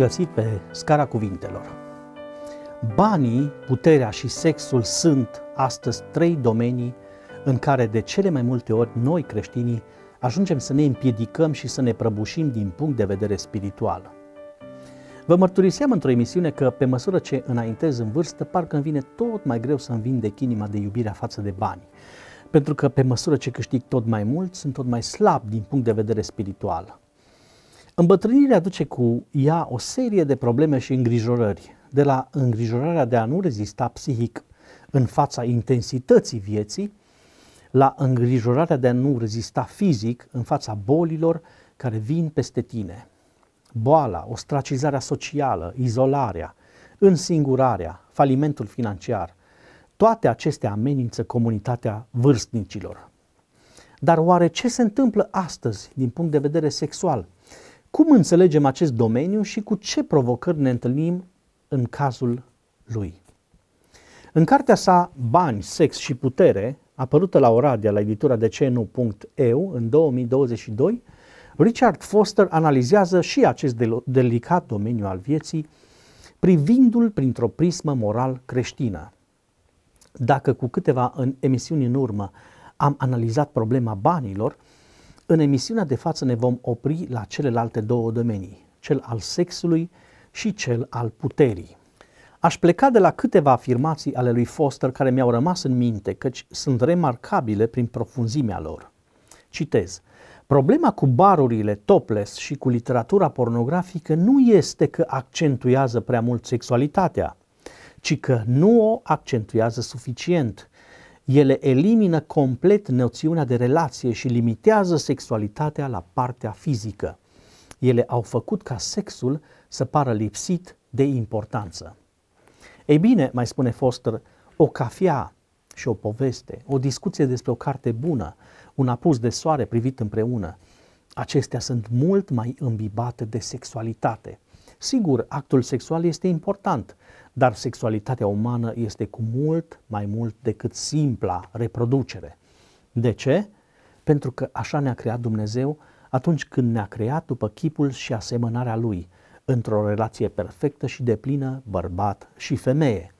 găsit pe scara cuvintelor. Banii, puterea și sexul sunt astăzi trei domenii în care de cele mai multe ori noi creștinii ajungem să ne împiedicăm și să ne prăbușim din punct de vedere spiritual. Vă mărturiseam într-o emisiune că pe măsură ce înaintez în vârstă, parcă îmi vine tot mai greu să-mi vindec inima de iubirea față de bani. Pentru că pe măsură ce câștig tot mai mult, sunt tot mai slab din punct de vedere spiritual. Îmbătrânirea aduce cu ea o serie de probleme și îngrijorări, de la îngrijorarea de a nu rezista psihic în fața intensității vieții, la îngrijorarea de a nu rezista fizic în fața bolilor care vin peste tine. Boala, ostracizarea socială, izolarea, însingurarea, falimentul financiar, toate acestea amenință comunitatea vârstnicilor. Dar oare ce se întâmplă astăzi din punct de vedere sexual? Cum înțelegem acest domeniu și cu ce provocări ne întâlnim în cazul lui? În cartea sa Bani, Sex și Putere, apărută la Oradea la editura Eu în 2022, Richard Foster analizează și acest delicat domeniu al vieții, privindu-l printr-o prismă moral creștină. Dacă cu câteva în emisiuni în urmă am analizat problema banilor, în emisiunea de față ne vom opri la celelalte două domenii, cel al sexului și cel al puterii. Aș pleca de la câteva afirmații ale lui Foster care mi-au rămas în minte, căci sunt remarcabile prin profunzimea lor. Citez. Problema cu barurile topless și cu literatura pornografică nu este că accentuează prea mult sexualitatea, ci că nu o accentuează suficient ele elimină complet noțiunea de relație și limitează sexualitatea la partea fizică. Ele au făcut ca sexul să pară lipsit de importanță. Ei bine, mai spune Foster, o cafea și o poveste, o discuție despre o carte bună, un apus de soare privit împreună, acestea sunt mult mai îmbibate de sexualitate. Sigur, actul sexual este important, dar sexualitatea umană este cu mult mai mult decât simpla reproducere. De ce? Pentru că așa ne-a creat Dumnezeu atunci când ne-a creat după chipul și asemănarea Lui, într-o relație perfectă și deplină bărbat și femeie.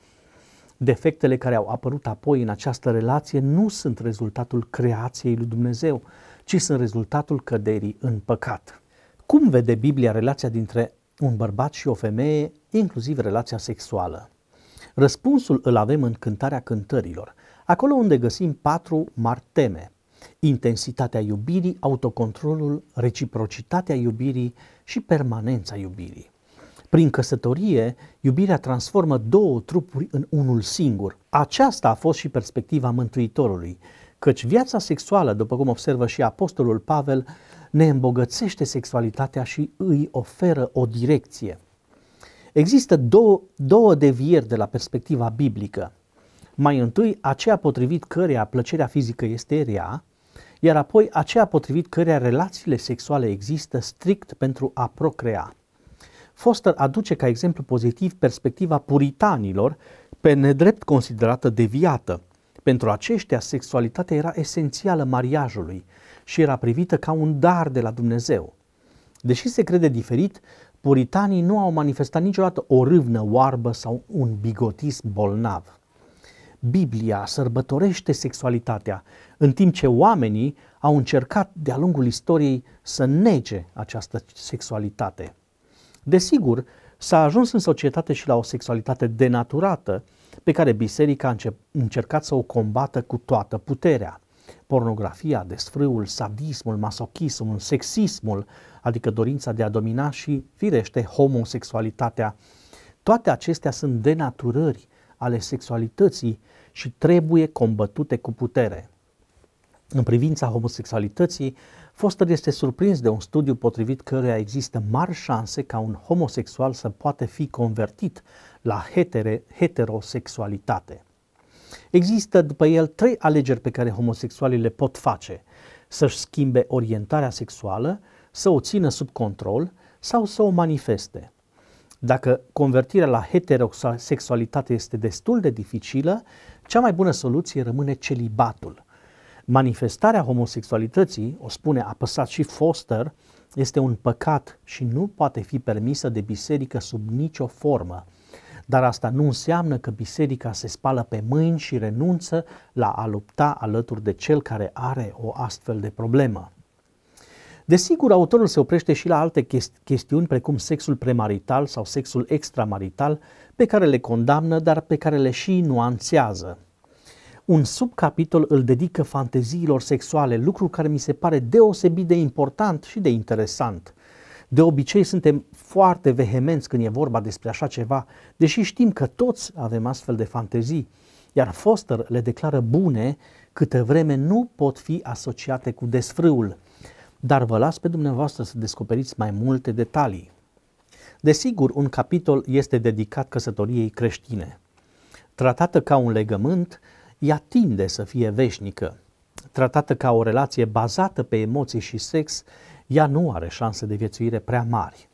Defectele care au apărut apoi în această relație nu sunt rezultatul creației lui Dumnezeu, ci sunt rezultatul căderii în păcat. Cum vede Biblia relația dintre un bărbat și o femeie, inclusiv relația sexuală? Răspunsul îl avem în Cântarea Cântărilor, acolo unde găsim patru mari teme. Intensitatea iubirii, autocontrolul, reciprocitatea iubirii și permanența iubirii. Prin căsătorie, iubirea transformă două trupuri în unul singur. Aceasta a fost și perspectiva Mântuitorului, căci viața sexuală, după cum observă și Apostolul Pavel, ne îmbogățește sexualitatea și îi oferă o direcție. Există două, două devieri de la perspectiva biblică. Mai întâi, aceea potrivit căreia plăcerea fizică este rea, iar apoi aceea potrivit căreia relațiile sexuale există strict pentru a procrea. Foster aduce ca exemplu pozitiv perspectiva puritanilor, pe nedrept considerată deviată. Pentru aceștia, sexualitatea era esențială mariajului și era privită ca un dar de la Dumnezeu. Deși se crede diferit, puritanii nu au manifestat niciodată o râvnă oarbă sau un bigotism bolnav. Biblia sărbătorește sexualitatea, în timp ce oamenii au încercat de-a lungul istoriei să nege această sexualitate. Desigur, s-a ajuns în societate și la o sexualitate denaturată, pe care biserica a încercat să o combată cu toată puterea pornografia, desfrâul, sadismul, masochismul, sexismul, adică dorința de a domina și, firește, homosexualitatea. Toate acestea sunt denaturări ale sexualității și trebuie combătute cu putere. În privința homosexualității, Foster este surprins de un studiu potrivit căruia există mari șanse ca un homosexual să poată fi convertit la hetere, heterosexualitate. Există după el trei alegeri pe care homosexualii le pot face. Să-și schimbe orientarea sexuală, să o țină sub control sau să o manifeste. Dacă convertirea la heterosexualitate este destul de dificilă, cea mai bună soluție rămâne celibatul. Manifestarea homosexualității, o spune apăsat și Foster, este un păcat și nu poate fi permisă de biserică sub nicio formă. Dar asta nu înseamnă că biserica se spală pe mâini și renunță la a lupta alături de cel care are o astfel de problemă. Desigur, autorul se oprește și la alte chestiuni, precum sexul premarital sau sexul extramarital, pe care le condamnă, dar pe care le și nuanțează. Un subcapitol îl dedică fanteziilor sexuale, lucru care mi se pare deosebit de important și de interesant. De obicei suntem foarte vehemenți când e vorba despre așa ceva, deși știm că toți avem astfel de fantezii, iar Foster le declară bune câtă vreme nu pot fi asociate cu desfrâul. Dar vă las pe dumneavoastră să descoperiți mai multe detalii. Desigur, un capitol este dedicat căsătoriei creștine. Tratată ca un legământ, ea tinde să fie veșnică. Tratată ca o relație bazată pe emoții și sex, ea nu are șanse de viețuire prea mari.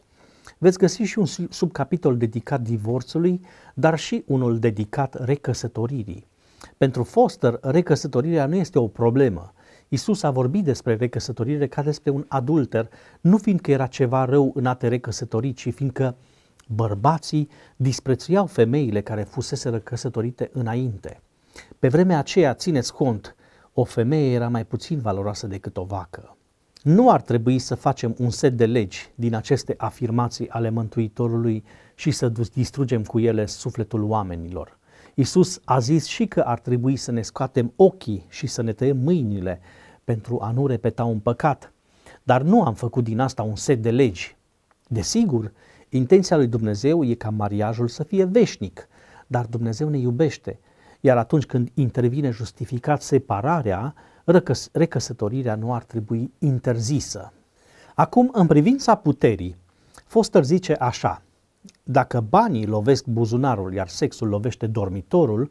Veți găsi și un subcapitol dedicat divorțului, dar și unul dedicat recăsătoririi. Pentru Foster, recăsătorirea nu este o problemă. Isus a vorbit despre recăsătorire ca despre un adulter, nu fiindcă era ceva rău în a te recăsători, ci fiindcă bărbații disprețuiau femeile care fusese recăsătorite înainte. Pe vremea aceea, țineți cont, o femeie era mai puțin valoroasă decât o vacă nu ar trebui să facem un set de legi din aceste afirmații ale Mântuitorului și să distrugem cu ele sufletul oamenilor. Isus a zis și că ar trebui să ne scoatem ochii și să ne tăiem mâinile pentru a nu repeta un păcat, dar nu am făcut din asta un set de legi. Desigur, intenția lui Dumnezeu e ca mariajul să fie veșnic, dar Dumnezeu ne iubește, iar atunci când intervine justificat separarea, recăs- recăsătorirea nu ar trebui interzisă. Acum, în privința puterii, Foster zice așa, dacă banii lovesc buzunarul, iar sexul lovește dormitorul,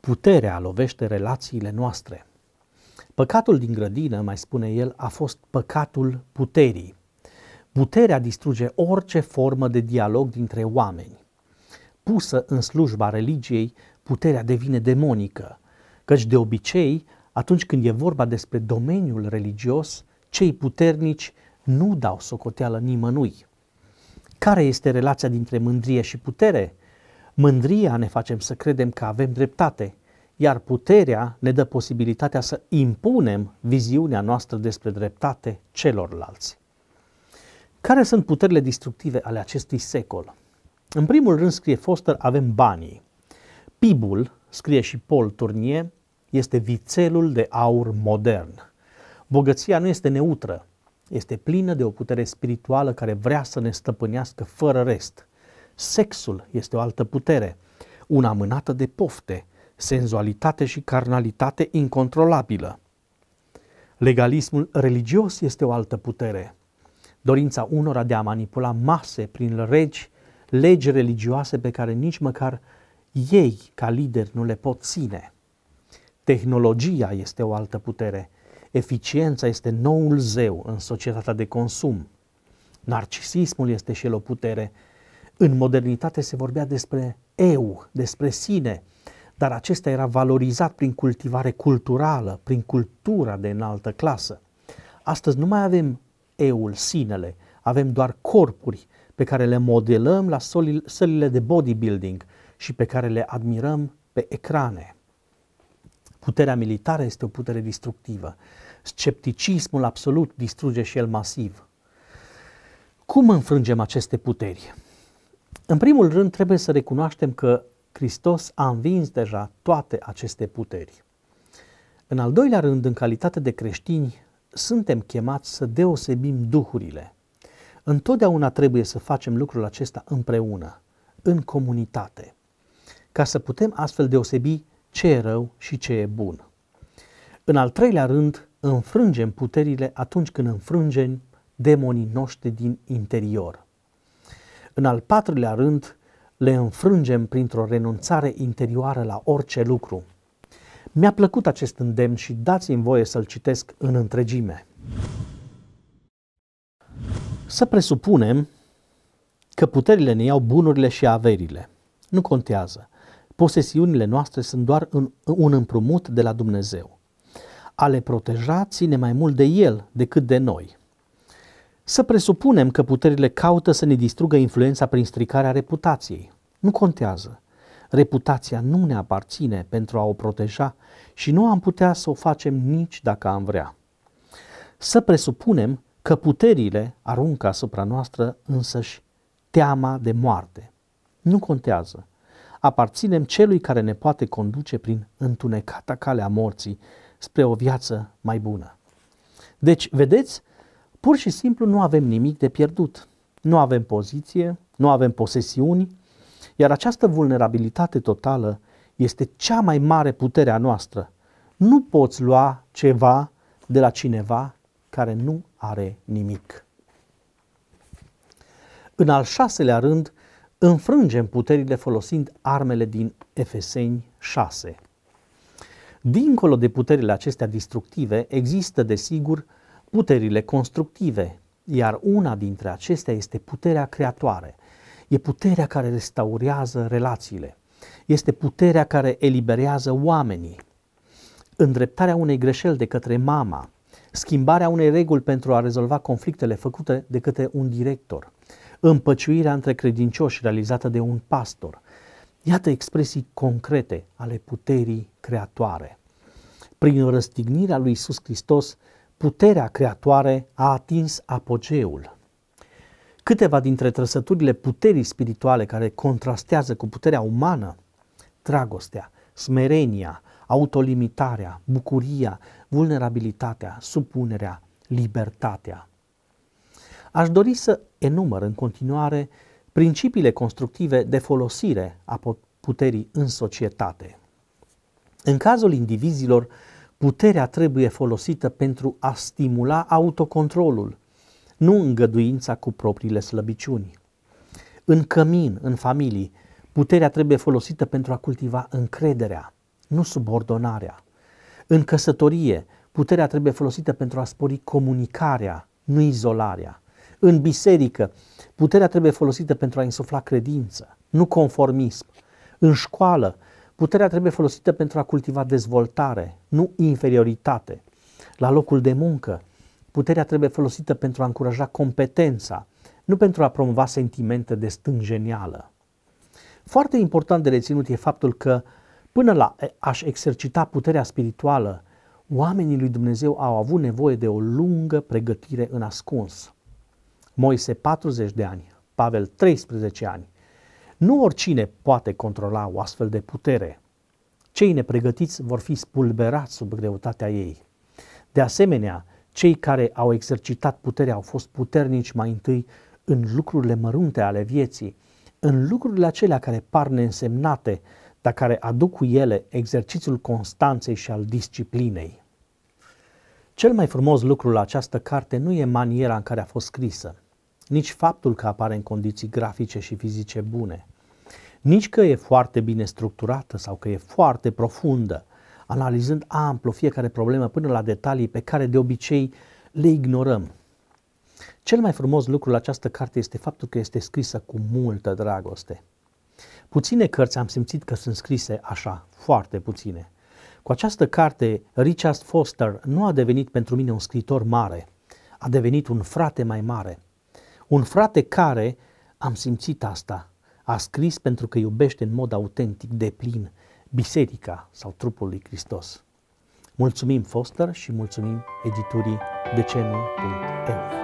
puterea lovește relațiile noastre. Păcatul din grădină, mai spune el, a fost păcatul puterii. Puterea distruge orice formă de dialog dintre oameni. Pusă în slujba religiei, puterea devine demonică, căci de obicei atunci când e vorba despre domeniul religios, cei puternici nu dau socoteală nimănui. Care este relația dintre mândrie și putere? Mândria ne facem să credem că avem dreptate, iar puterea ne dă posibilitatea să impunem viziunea noastră despre dreptate celorlalți. Care sunt puterile distructive ale acestui secol? În primul rând, scrie Foster, avem banii. PIB-ul, scrie și Paul Tournier, este vițelul de aur modern. Bogăția nu este neutră, este plină de o putere spirituală care vrea să ne stăpânească fără rest. Sexul este o altă putere, una mânată de pofte, senzualitate și carnalitate incontrolabilă. Legalismul religios este o altă putere, dorința unora de a manipula mase prin regi, legi religioase pe care nici măcar ei, ca lideri, nu le pot ține. Tehnologia este o altă putere. Eficiența este noul zeu în societatea de consum. Narcisismul este și el o putere. În modernitate se vorbea despre eu, despre sine, dar acesta era valorizat prin cultivare culturală, prin cultura de înaltă clasă. Astăzi nu mai avem eul, sinele, avem doar corpuri pe care le modelăm la sălile de bodybuilding și pe care le admirăm pe ecrane. Puterea militară este o putere distructivă. Scepticismul absolut distruge și el masiv. Cum înfrângem aceste puteri? În primul rând, trebuie să recunoaștem că Hristos a învins deja toate aceste puteri. În al doilea rând, în calitate de creștini, suntem chemați să deosebim duhurile. Întotdeauna trebuie să facem lucrul acesta împreună, în comunitate, ca să putem astfel deosebi ce e rău și ce e bun. În al treilea rând, înfrângem puterile atunci când înfrângem demonii noștri din interior. În al patrulea rând, le înfrângem printr-o renunțare interioară la orice lucru. Mi-a plăcut acest îndemn și dați-mi voie să-l citesc în întregime. Să presupunem că puterile ne iau bunurile și averile. Nu contează. Posesiunile noastre sunt doar un împrumut de la Dumnezeu. A le proteja ține mai mult de El decât de noi. Să presupunem că puterile caută să ne distrugă influența prin stricarea reputației. Nu contează. Reputația nu ne aparține pentru a o proteja și nu am putea să o facem nici dacă am vrea. Să presupunem că puterile aruncă asupra noastră însăși teama de moarte. Nu contează aparținem celui care ne poate conduce prin întunecata calea morții spre o viață mai bună. Deci, vedeți, pur și simplu nu avem nimic de pierdut. Nu avem poziție, nu avem posesiuni, iar această vulnerabilitate totală este cea mai mare putere a noastră. Nu poți lua ceva de la cineva care nu are nimic. În al șaselea rând, înfrângem puterile folosind armele din Efeseni 6. Dincolo de puterile acestea destructive, există, desigur, puterile constructive, iar una dintre acestea este puterea creatoare. E puterea care restaurează relațiile. Este puterea care eliberează oamenii. Îndreptarea unei greșeli de către mama, schimbarea unei reguli pentru a rezolva conflictele făcute de către un director, împăciuirea între credincioși realizată de un pastor. Iată expresii concrete ale puterii creatoare. Prin răstignirea lui Isus Hristos, puterea creatoare a atins apogeul. Câteva dintre trăsăturile puterii spirituale care contrastează cu puterea umană, dragostea, smerenia, autolimitarea, bucuria, vulnerabilitatea, supunerea, libertatea. Aș dori să enumăr în continuare principiile constructive de folosire a puterii în societate. În cazul indivizilor, puterea trebuie folosită pentru a stimula autocontrolul, nu îngăduința cu propriile slăbiciuni. În cămin, în familii, puterea trebuie folosită pentru a cultiva încrederea, nu subordonarea. În căsătorie, puterea trebuie folosită pentru a spori comunicarea, nu izolarea în biserică. Puterea trebuie folosită pentru a insufla credință, nu conformism. În școală, puterea trebuie folosită pentru a cultiva dezvoltare, nu inferioritate. La locul de muncă, puterea trebuie folosită pentru a încuraja competența, nu pentru a promova sentimente de stângenială. Foarte important de reținut e faptul că, până la a-și exercita puterea spirituală, oamenii lui Dumnezeu au avut nevoie de o lungă pregătire în ascuns. Moise 40 de ani, Pavel 13 ani. Nu oricine poate controla o astfel de putere. Cei nepregătiți vor fi spulberați sub greutatea ei. De asemenea, cei care au exercitat puterea au fost puternici mai întâi în lucrurile mărunte ale vieții, în lucrurile acelea care par neînsemnate, dar care aduc cu ele exercițiul constanței și al disciplinei. Cel mai frumos lucru la această carte nu e maniera în care a fost scrisă, nici faptul că apare în condiții grafice și fizice bune, nici că e foarte bine structurată sau că e foarte profundă, analizând amplu fiecare problemă până la detalii pe care de obicei le ignorăm. Cel mai frumos lucru la această carte este faptul că este scrisă cu multă dragoste. Puține cărți am simțit că sunt scrise așa, foarte puține. Cu această carte, Richard Foster nu a devenit pentru mine un scriitor mare, a devenit un frate mai mare – un frate care, am simțit asta, a scris pentru că iubește în mod autentic, de plin, biserica sau trupul lui Hristos. Mulțumim Foster și mulțumim editurii decenul.eu.